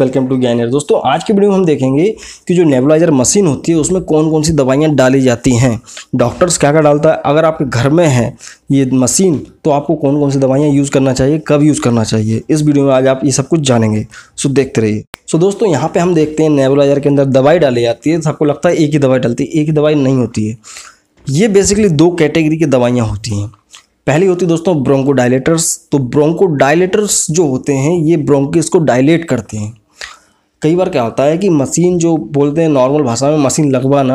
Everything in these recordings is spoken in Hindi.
वेलकम टू गैनियर दोस्तों आज की वीडियो में हम देखेंगे कि जो नेबुलाइजर मशीन होती है उसमें कौन कौन सी दवाइयाँ डाली जाती हैं डॉक्टर्स क्या क्या डालता है अगर आपके घर में है ये मशीन तो आपको कौन कौन सी दवाइयाँ यूज़ करना चाहिए कब यूज़ करना चाहिए इस वीडियो में आज आप ये सब कुछ जानेंगे सो देखते रहिए सो दोस्तों यहाँ पे हम देखते हैं नेबुलाइजर के अंदर दवाई डाली जाती है तो आपको लगता है एक ही दवाई डालती है एक ही दवाई नहीं होती है ये बेसिकली दो कैटेगरी की दवाइयाँ होती हैं पहली होती है दोस्तों ब्रोंको तो ब्रोंको जो होते हैं ये ब्रोंकिस को डायलेट करते हैं कई बार क्या होता है कि मशीन जो बोलते हैं नॉर्मल भाषा में मशीन लगवाना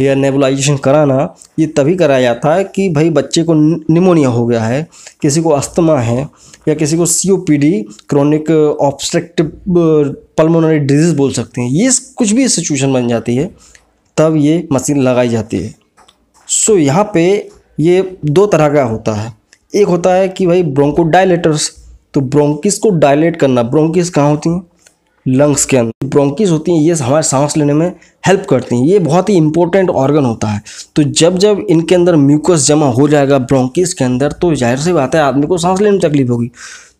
या नेबुलाइजेशन कराना ये तभी कराया जाता है कि भाई बच्चे को निमोनिया हो गया है किसी को अस्थमा है या किसी को C O P D chronic obstructive pulmonary disease बोल सकते हैं ये कुछ भी सिचुएशन बन जाती है तब ये मशीन लगाई जाती है सो यहाँ पे ये दो तरह का होता है एक होता है कि भाई ब्रोंको डायलेटर्स तो ब्रोंकिस को डायलेट करना ब्रोंकिस कहाँ होती हैं लंग्स के अंदर ब्रोंकिस होती हैं ये हमारे सांस लेने में हेल्प करती हैं ये बहुत ही इंपॉर्टेंट ऑर्गन होता है तो जब जब इनके अंदर म्यूकस जमा हो जाएगा ब्रोंकिस के अंदर तो जाहिर सी बात है आदमी को सांस लेने में तकलीफ होगी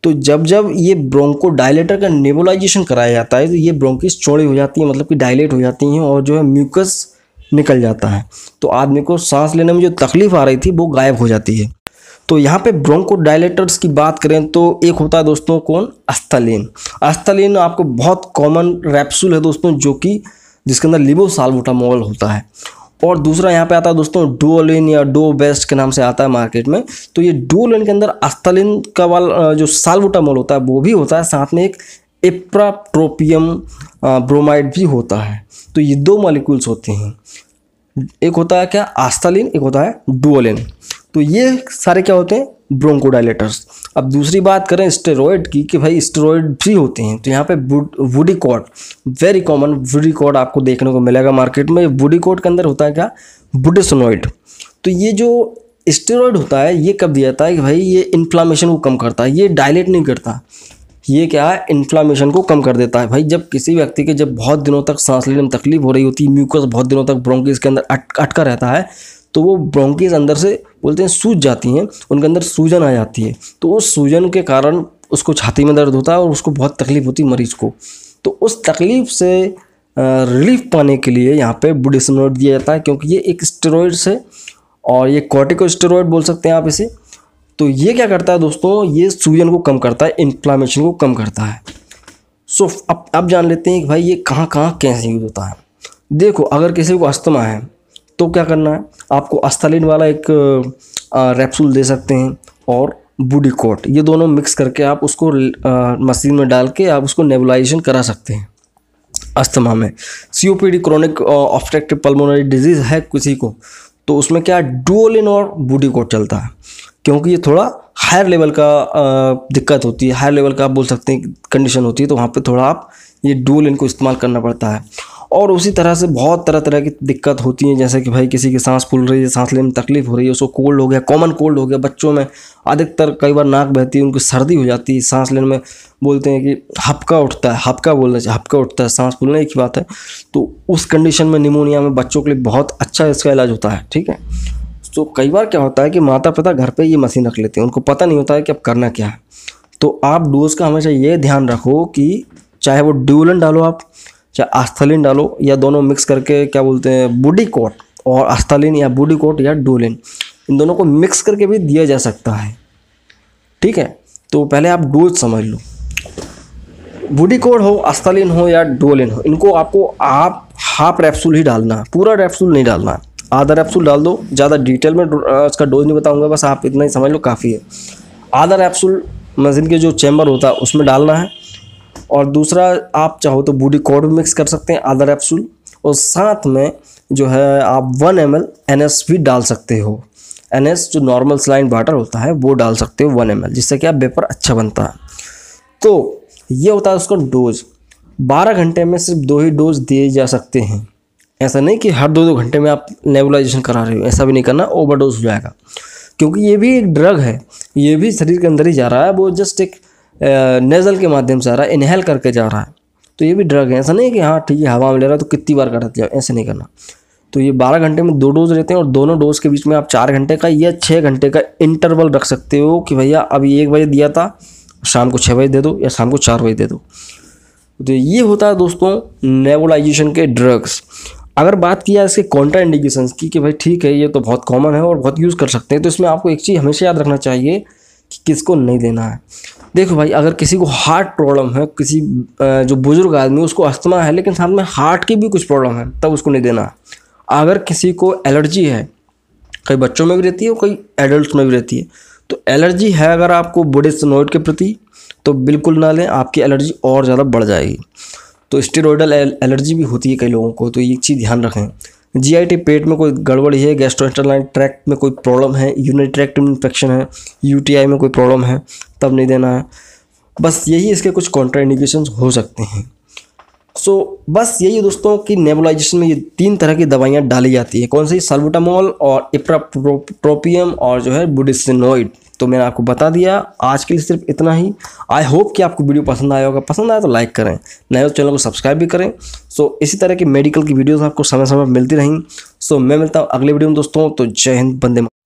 तो जब जब ये ब्रोंको डायलेटर का नेबोलाइजेशन कराया जाता है तो ये ब्रोंकिस चौड़ी हो जाती है मतलब कि डायलेट हो जाती हैं और जो है म्यूकस निकल जाता है तो आदमी को सांस लेने में जो तकलीफ आ रही थी वो गायब हो जाती है तो यहाँ पे ब्रोंको डायलेटर्स की बात करें तो एक होता है दोस्तों कौन अस्थलिन अस्थलिन आपको बहुत कॉमन रैप्सूल है दोस्तों जो कि जिसके अंदर लिबो लिबोसालबोटामोल होता है और दूसरा यहाँ पे आता है दोस्तों डोलिन या डो बेस्ट के नाम से आता है मार्केट में तो ये डोलिन के अंदर अस्थलिन का वाला जो सालबोटामोल होता है वो भी होता है साथ में एक एप्राट्रोपियम ब्रोमाइड भी होता है तो ये दो मालिकूल्स होते हैं एक होता है क्या आस्थलिन एक होता है डुअलिन तो ये सारे क्या होते हैं ब्रोंकोडाइलेटर्स अब दूसरी बात करें स्टेरॉयड की कि भाई स्टेरॉयड भी होते हैं तो यहाँ पे वुडी कॉड वेरी कॉमन वुडी आपको देखने को मिलेगा मार्केट में वुडी कोड के अंदर होता है क्या बुडिसनोइड तो ये जो स्टेरॉयड होता है ये कब दिया जाता है कि भाई ये इन्फ्लामेशन को कम करता है ये डायलेट नहीं करता ये क्या है इन्फ्लामेशन को कम कर देता है भाई जब किसी व्यक्ति के जब बहुत दिनों तक सांस लेने में तकलीफ हो रही होती है म्यूकस बहुत दिनों तक ब्रोंकिस के अंदर अट, अटका रहता है तो वो ब्रोंकीज अंदर से बोलते हैं सूज जाती हैं उनके अंदर सूजन आ जाती है तो उस सूजन के कारण उसको छाती में दर्द होता है और उसको बहुत तकलीफ होती है मरीज को तो उस तकलीफ से रिलीफ पाने के लिए यहाँ पे बुडिसमोड दिया जाता है क्योंकि ये एक स्टेरॉयड्स है और ये कॉटिको स्टेरॉयड बोल सकते हैं आप इसे तो ये क्या करता है दोस्तों ये सूजन को कम करता है इन्फ्लामेशन को कम करता है सो अब अब जान लेते हैं कि भाई ये कहाँ कहाँ कैसे यूज होता है देखो अगर किसी को अस्थमा है तो क्या करना है आपको अस्थलिन वाला एक रेप्सूल दे सकते हैं और बूडी कोट ये दोनों मिक्स करके आप उसको मशीन में डाल के आप उसको नेबुलाइजेशन करा सकते हैं अस्थमा में C O P D chronic obstructive pulmonary disease है किसी को तो उसमें क्या डुओलिन और बूडी कोट चलता है क्योंकि ये थोड़ा हायर लेवल का दिक्कत होती है हायर लेवल का आप बोल सकते हैं कंडीशन होती है तो वहाँ पे थोड़ा आप ये डुओलिन को इस्तेमाल करना पड़ता है और उसी तरह से बहुत तरह तरह की दिक्कत होती है जैसे कि भाई किसी की सांस फूल रही है सांस लेने में तकलीफ हो रही है उसको कोल्ड हो गया कॉमन कोल्ड हो गया बच्चों में अधिकतर कई बार नाक बहती है उनकी सर्दी हो जाती है सांस लेने में बोलते हैं कि हपका उठता है हपका बोलना चाहिए हपका उठता है सांस फूलने की बात है तो उस कंडीशन में निमोनिया में बच्चों के लिए बहुत अच्छा इसका इलाज होता है ठीक है तो कई बार क्या होता है कि माता पिता घर पर ये मशीन रख लेते हैं उनको पता नहीं होता है कि अब करना क्या है तो आप डोज का हमेशा ये ध्यान रखो कि चाहे वो ड्यूलन डालो आप चाहे आस्थलिन डालो या दोनों मिक्स करके क्या बोलते हैं बूडी कोट और आस्थलिन या बूडी कोट या डोलिन इन दोनों को मिक्स करके भी दिया जा सकता है ठीक है तो पहले आप डोज समझ लो बूडी कोट हो आस्थलिन हो या डोलिन हो इनको आपको आप हाफ रेप्सूल ही डालना पूरा रेप्सूल नहीं डालना आधा रेप्सूल डाल दो ज़्यादा डिटेल में इसका डोज नहीं बताऊँगा बस आप इतना ही समझ लो काफ़ी है आधा रेप्सूल मशीन के जो चैम्बर होता है उसमें डालना है और दूसरा आप चाहो तो बूडी कोड भी मिक्स कर सकते हैं आधा कैप्सूल और साथ में जो है आप वन एम एल भी डाल सकते हो एन जो नॉर्मल स्लाइन वाटर होता है वो डाल सकते हो वन एम जिससे कि आप वेपर अच्छा बनता है तो ये होता है उसका डोज बारह घंटे में सिर्फ दो ही डोज दिए जा सकते हैं ऐसा नहीं कि हर दो दो घंटे में आप नेबुलाइजेशन करा रहे हो ऐसा भी नहीं करना ओवरडोज हो जाएगा क्योंकि ये भी एक ड्रग है ये भी शरीर के अंदर ही जा रहा है वो जस्ट एक नेज़ल के माध्यम से आ रहा है इनहेल करके जा रहा है तो ये भी ड्रग है ऐसा नहीं कि हाँ ठीक है हवा में ले रहा है तो कितनी बार कर दिया ऐसे नहीं करना तो ये बारह घंटे में दो डोज रहते हैं और दोनों डोज के बीच में आप चार घंटे का या छः घंटे का इंटरवल रख सकते हो कि भैया अभी एक बजे दिया था शाम को छः बजे दे दो या शाम को चार बजे दे दो तो ये होता है दोस्तों नेबुलाइजेशन के ड्रग्स अगर बात किया इसके कॉन्ट्रा इंडिकेशन की कि भाई ठीक है ये तो बहुत कॉमन है और बहुत यूज़ कर सकते हैं तो इसमें आपको एक चीज़ हमेशा याद रखना चाहिए कि किसको नहीं देना है देखो भाई अगर किसी को हार्ट प्रॉब्लम है किसी जो बुज़ुर्ग आदमी उसको अस्थमा है लेकिन साथ में हार्ट की भी कुछ प्रॉब्लम है तब उसको नहीं देना अगर किसी को एलर्जी है कई बच्चों में भी रहती है और कई एडल्ट में भी रहती है तो एलर्जी है अगर आपको बुडेसनोइड के प्रति तो बिल्कुल ना लें आपकी एलर्जी और ज़्यादा बढ़ जाएगी तो स्टेरॉयडल एलर्जी भी होती है कई लोगों को तो ये चीज़ ध्यान रखें जीआईटी पेट में कोई गड़बड़ी है गैस्ट्रोइंटेस्टाइनल ट्रैक्ट में कोई प्रॉब्लम है यूनिट ट्रैक्ट में इन्फेक्शन है यूटीआई में कोई प्रॉब्लम है तब नहीं देना है बस यही इसके कुछ कॉन्ट्राइंडिकेशन हो सकते हैं सो so, बस यही दोस्तों कि नेबुलाइजेशन में ये तीन तरह की दवाइयाँ डाली जाती है कौन सी सर्वोटामोल और इप्राप्रोपियम और जो है बुडिसनोइड तो मैंने आपको बता दिया आज के लिए सिर्फ इतना ही आई होप कि आपको वीडियो पसंद आया होगा पसंद आया तो लाइक करें नए तो चैनल को सब्सक्राइब भी करें सो इसी तरह की मेडिकल की वीडियोस आपको समय समय पर मिलती रहें सो मैं मिलता हूँ अगले वीडियो में दोस्तों तो जय हिंद बंदे